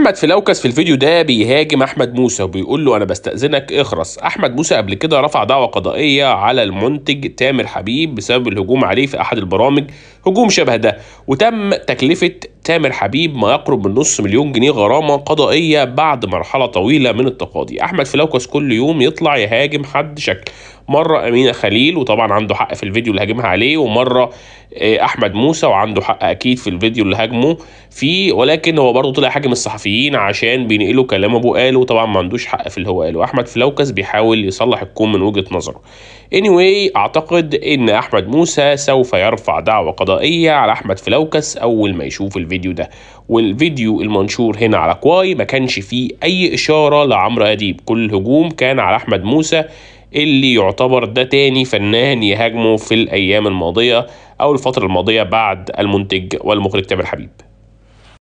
احمد فلوكس في الفيديو ده بيهاجم احمد موسى وبيقول له انا بستاذنك اخرس احمد موسى قبل كده رفع دعوى قضائيه على المنتج تامر حبيب بسبب الهجوم عليه في احد البرامج هجوم شبه ده وتم تكلفه تامر حبيب ما يقرب من نص مليون جنيه غرامه قضائيه بعد مرحله طويله من التقاضي احمد فلوكس كل يوم يطلع يهاجم حد شكل مره امينه خليل وطبعا عنده حق في الفيديو اللي هاجمها عليه ومره إيه، احمد موسى وعنده حق اكيد في الفيديو اللي هاجمه فيه ولكن هو برضه طلع حاجم الصحفيين عشان بينقلوا كلام ابو قاله طبعا ما عندوش حق في اللي هو قاله احمد فلوكس بيحاول يصلح الكون من وجهه نظره anyway اعتقد ان احمد موسى سوف يرفع دعوه قضائيه على احمد فلوكس اول ما يشوف الفيديو ده والفيديو المنشور هنا على كواي ما كانش فيه اي اشاره لعمرو اديب كل الهجوم كان على احمد موسى اللي يعتبر ده تاني فنان يهاجمه في الأيام الماضية أو الفترة الماضية بعد المنتج والمخرج تامر حبيب